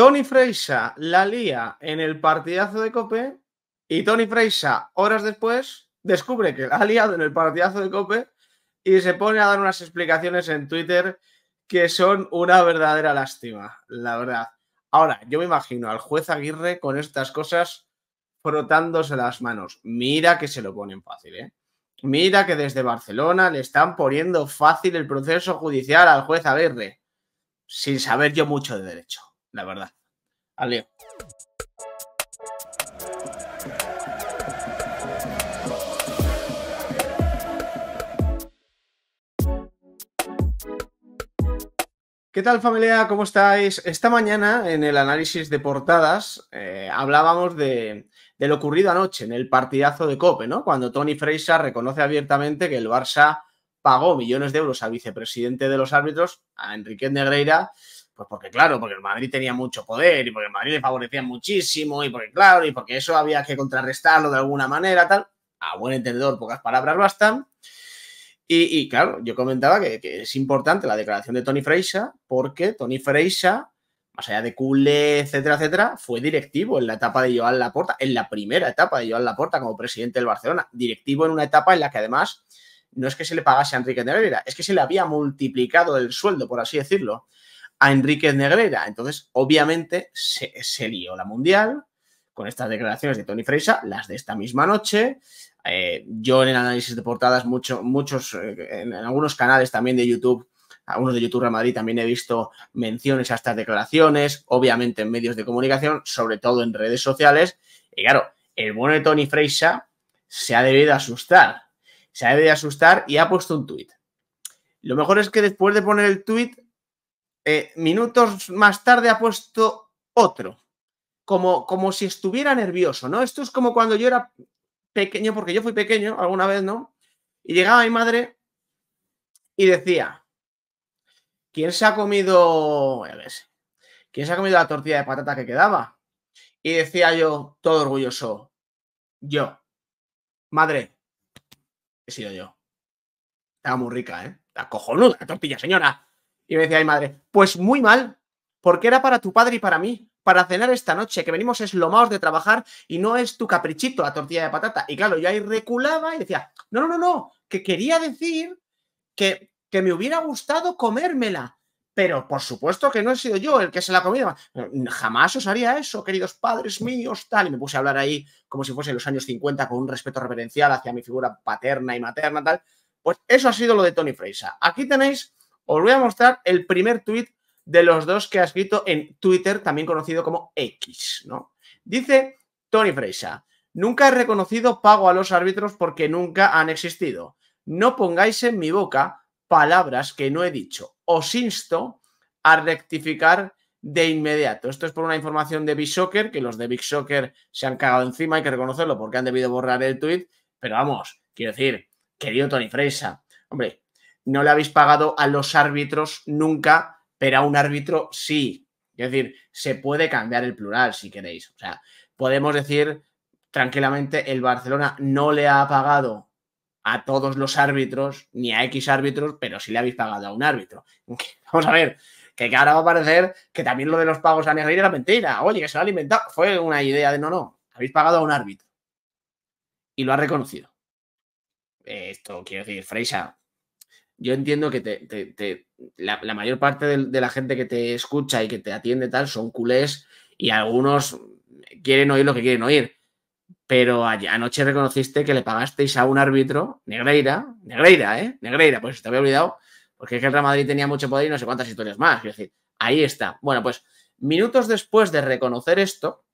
Tony Freixa la lía en el partidazo de Cope y Tony Freixa, horas después, descubre que la ha liado en el partidazo de Cope y se pone a dar unas explicaciones en Twitter que son una verdadera lástima, la verdad. Ahora, yo me imagino al juez Aguirre con estas cosas frotándose las manos. Mira que se lo ponen fácil, ¿eh? Mira que desde Barcelona le están poniendo fácil el proceso judicial al juez Aguirre, sin saber yo mucho de derecho la verdad. Adiós. ¿Qué tal familia? ¿Cómo estáis? Esta mañana en el análisis de portadas eh, hablábamos de, lo ocurrido anoche en el partidazo de Cope, ¿no? Cuando Tony Freisa reconoce abiertamente que el Barça pagó millones de euros al vicepresidente de los árbitros, a Enrique Negreira, pues porque claro, porque el Madrid tenía mucho poder y porque el Madrid le favorecía muchísimo y porque claro, y porque eso había que contrarrestarlo de alguna manera, tal. A buen entendedor, pocas palabras bastan. Y, claro, yo comentaba que, es importante la declaración de Tony Freisa porque Tony Freisa, más allá de culé, etcétera, etcétera, fue directivo en la etapa de Joan Laporta, en la primera etapa de Joan Laporta como presidente del Barcelona. Directivo en una etapa en la que además no es que se le pagase a Enrique Negreira, es que se le había multiplicado el sueldo, por así decirlo a Enrique Negrera. Entonces, obviamente, se, lió la mundial con estas declaraciones de Tony Freisa, las de esta misma noche. Eh, yo en el análisis de portadas, mucho, muchos, eh, en, algunos canales también de YouTube, algunos de YouTube Real Madrid también he visto menciones a estas declaraciones, obviamente en medios de comunicación, sobre todo en redes sociales. Y claro, el bueno de Tony Freisa se ha debido asustar, se ha debido asustar y ha puesto un tuit. Lo mejor es que después de poner el tuit, eh, minutos más tarde ha puesto otro, como, como si estuviera nervioso, ¿no? Esto es como cuando yo era pequeño, porque yo fui pequeño alguna vez, ¿no? Y llegaba mi madre y decía, ¿quién se ha comido, ¿quién se ha comido la tortilla de patata que quedaba? Y decía yo, todo orgulloso, yo, madre, he sido yo. Estaba muy rica, ¿eh? La cojonuda la tortilla, señora. Y me decía mi madre, pues muy mal, porque era para tu padre y para mí, para cenar esta noche, que venimos eslomados de trabajar y no es tu caprichito la tortilla de patata. Y claro, yo ahí reculaba y decía, no, no, no, no, que quería decir que, que me hubiera gustado comérmela. Pero por supuesto que no he sido yo el que se la comido. Jamás os haría eso, queridos padres míos, tal. Y me puse a hablar ahí como si fuese en los años 50 con un respeto reverencial hacia mi figura paterna y materna, tal. Pues eso ha sido lo de Tony Freisa. Aquí tenéis os voy a mostrar el primer tuit de los dos que ha escrito en Twitter, también conocido como X, ¿no? Dice Tony Freisa, nunca he reconocido pago a los árbitros porque nunca han existido. No pongáis en mi boca palabras que no he dicho. Os insto a rectificar de inmediato. Esto es por una información de Big Soccer, que los de Big Soccer se han cagado encima, hay que reconocerlo porque han debido borrar el tuit, pero vamos, quiero decir, querido Tony Freisa, hombre, no le habéis pagado a los árbitros nunca, pero a un árbitro sí. Es decir, se puede cambiar el plural si queréis. O sea, podemos decir tranquilamente, el Barcelona no le ha pagado a todos los árbitros, ni a X árbitros, pero sí le habéis pagado a un árbitro. Vamos a ver, que ahora va a parecer que también lo de los pagos a Negrín era mentira. Oye, que se lo ha alimentado. Fue una idea de no, no. Habéis pagado a un árbitro. Y lo ha reconocido. Esto quiero decir, Freisa, yo entiendo que la, mayor parte de, la gente que te escucha y que te atiende tal son culés y algunos quieren oír lo que quieren oír. Pero anoche reconociste que le pagasteis a un árbitro, Negreira, Negreira, ¿eh? Negreira, pues te había olvidado, porque es que el Real Madrid tenía mucho poder y no sé cuántas historias más. Es decir, ahí está. Bueno, pues minutos después de reconocer esto,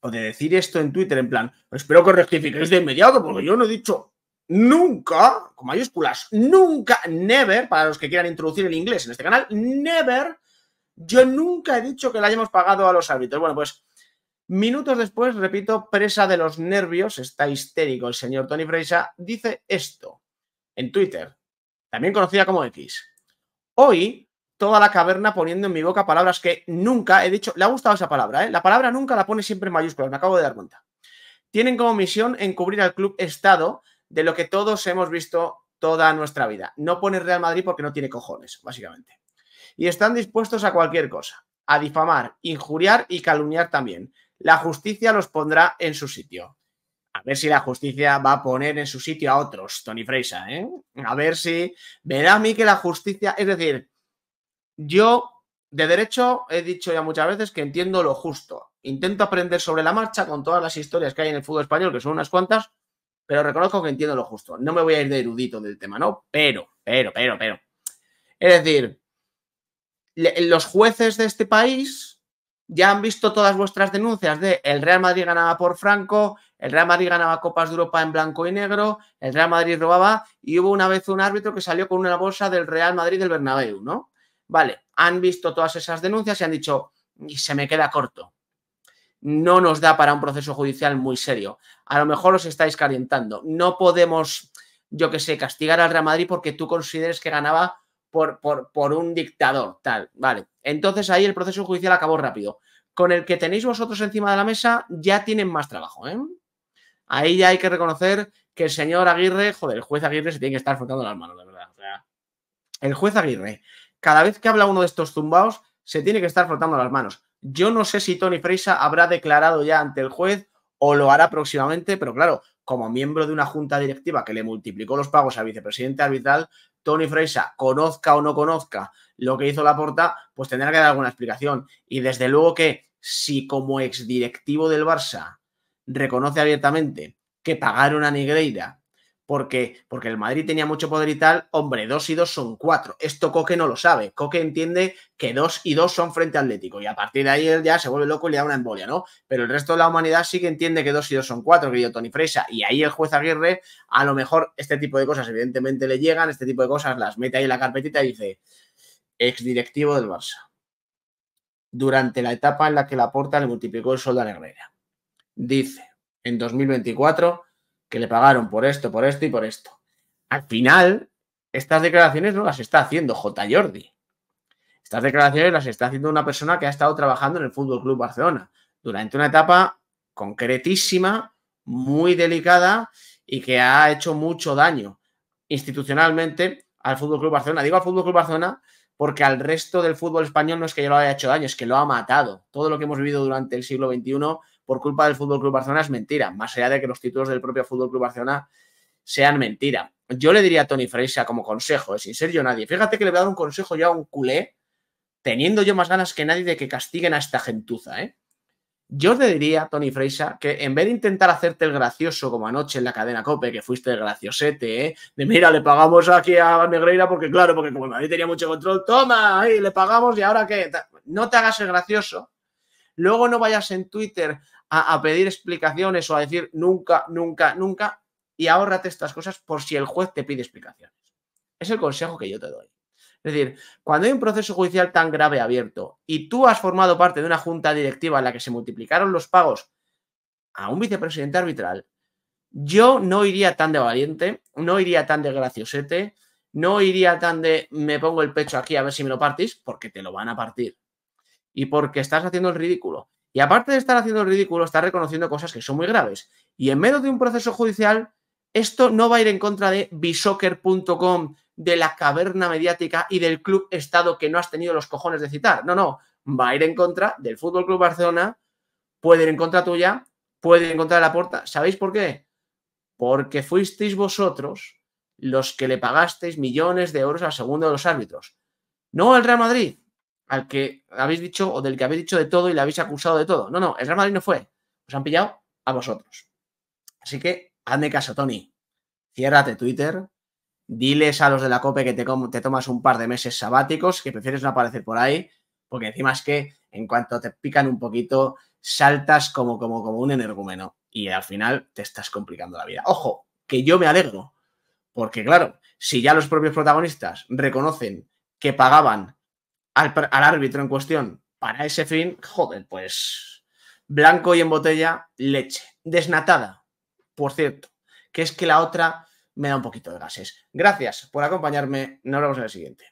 o de decir esto en Twitter, en plan, espero que rectifiquéis de inmediato, porque yo no he dicho nunca, con mayúsculas, nunca, never, para los que quieran introducir el inglés en este canal, never, yo nunca he dicho que le hayamos pagado a los árbitros. Bueno, pues minutos después, repito, presa de los nervios, está histérico el señor Tony Freisa, dice esto en Twitter, también conocida como X. Hoy, toda la caverna poniendo en mi boca palabras que nunca he dicho, le ha gustado esa palabra, ¿eh? la palabra nunca la pone siempre en mayúsculas, me acabo de dar cuenta. Tienen como misión encubrir al club Estado de lo que todos hemos visto toda nuestra vida. No pone Real Madrid porque no tiene cojones, básicamente. Y están dispuestos a cualquier cosa, a difamar, injuriar y calumniar también. La justicia los pondrá en su sitio. A ver si la justicia va a poner en su sitio a otros, Tony Freisa, ¿eh? A ver si verá a mí que la justicia, es decir, yo de derecho he dicho ya muchas veces que entiendo lo justo. Intento aprender sobre la marcha con todas las historias que hay en el fútbol español, que son unas cuantas, pero reconozco que entiendo lo justo. No me voy a ir de erudito del tema, ¿no? Pero, pero, pero, pero. Es decir, los jueces de este país ya han visto todas vuestras denuncias de el Real Madrid ganaba por Franco, el Real Madrid ganaba Copas de Europa en blanco y negro, el Real Madrid robaba y hubo una vez un árbitro que salió con una bolsa del Real Madrid del Bernabéu, ¿no? Vale, han visto todas esas denuncias y han dicho, y se me queda corto no nos da para un proceso judicial muy serio. A lo mejor os estáis calentando. No podemos, yo que sé, castigar al Real Madrid porque tú consideres que ganaba por, por, un dictador, tal. Vale. Entonces ahí el proceso judicial acabó rápido. Con el que tenéis vosotros encima de la mesa ya tienen más trabajo, ¿eh? Ahí ya hay que reconocer que el señor Aguirre, joder, el juez Aguirre se tiene que estar frotando las manos, la verdad. el juez Aguirre, cada vez que habla uno de estos zumbaos, se tiene que estar frotando las manos. Yo no sé si Tony Freisa habrá declarado ya ante el juez o lo hará próximamente, pero claro, como miembro de una junta directiva que le multiplicó los pagos al vicepresidente arbitral, Tony Freisa, conozca o no conozca lo que hizo Laporta, pues tendrá que dar alguna explicación. Y desde luego que si como exdirectivo del Barça reconoce abiertamente que pagaron a Negreira porque, porque el Madrid tenía mucho poder y tal, hombre, dos y dos son cuatro. Esto Coque no lo sabe. Coque entiende que dos y dos son frente Atlético y a partir de ahí él ya se vuelve loco y le da una embolia, ¿no? Pero el resto de la humanidad sí que entiende que dos y dos son cuatro, querido Tony Fresa. Y ahí el juez Aguirre, a lo mejor este tipo de cosas evidentemente le llegan, este tipo de cosas las mete ahí en la carpetita y dice, exdirectivo del Barça. Durante la etapa en la que la porta le multiplicó el sueldo a herrera. Dice, en 2024 que le pagaron por esto, por esto y por esto. Al final, estas declaraciones no las está haciendo J. Jordi. Estas declaraciones las está haciendo una persona que ha estado trabajando en el Fútbol Club Barcelona durante una etapa concretísima, muy delicada y que ha hecho mucho daño institucionalmente al Fútbol Club Barcelona. Digo al Fútbol Club Barcelona porque al resto del fútbol español no es que yo lo haya hecho daño, es que lo ha matado. Todo lo que hemos vivido durante el siglo XXI por culpa del Fútbol Club Barcelona es mentira, más allá de que los títulos del propio Fútbol Club Barcelona sean mentira. Yo le diría a Tony Freisa como consejo, ¿eh? sin ser yo nadie. Fíjate que le voy a dar un consejo yo a un culé, teniendo yo más ganas que nadie de que castiguen a esta gentuza, ¿eh? Yo le diría, a Tony Freisa, que en vez de intentar hacerte el gracioso como anoche en la cadena Cope, que fuiste el graciosete, ¿eh? de mira, le pagamos aquí a Negreira porque, claro, porque como nadie tenía mucho control, toma, ahí le pagamos y ahora qué. No te hagas el gracioso Luego no vayas en Twitter a, pedir explicaciones o a decir nunca, nunca, nunca y ahórrate estas cosas por si el juez te pide explicaciones. Es el consejo que yo te doy. Es decir, cuando hay un proceso judicial tan grave abierto y tú has formado parte de una junta directiva en la que se multiplicaron los pagos a un vicepresidente arbitral, yo no iría tan de valiente, no iría tan de graciosete, no iría tan de me pongo el pecho aquí a ver si me lo partís, porque te lo van a partir y porque estás haciendo el ridículo. Y aparte de estar haciendo el ridículo, estás reconociendo cosas que son muy graves. Y en medio de un proceso judicial, esto no va a ir en contra de bisoccer.com, de la caverna mediática y del club Estado que no has tenido los cojones de citar. No, no, va a ir en contra del Fútbol Club Barcelona, puede ir en contra tuya, puede ir en contra de la puerta. ¿Sabéis por qué? Porque fuisteis vosotros los que le pagasteis millones de euros al segundo de los árbitros. No el Real Madrid, al que habéis dicho o del que habéis dicho de todo y le habéis acusado de todo. No, no, el Real no fue. Os han pillado a vosotros. Así que hazme caso, Tony. Ciérrate Twitter. Diles a los de la COPE que te, te tomas un par de meses sabáticos, que prefieres no aparecer por ahí, porque encima es que en cuanto te pican un poquito, saltas como, como, como un energúmeno y al final te estás complicando la vida. Ojo, que yo me alegro, porque claro, si ya los propios protagonistas reconocen que pagaban al, árbitro en cuestión para ese fin, joder, pues blanco y en botella, leche. Desnatada, por cierto, que es que la otra me da un poquito de gases. Gracias por acompañarme. Nos vemos en el siguiente.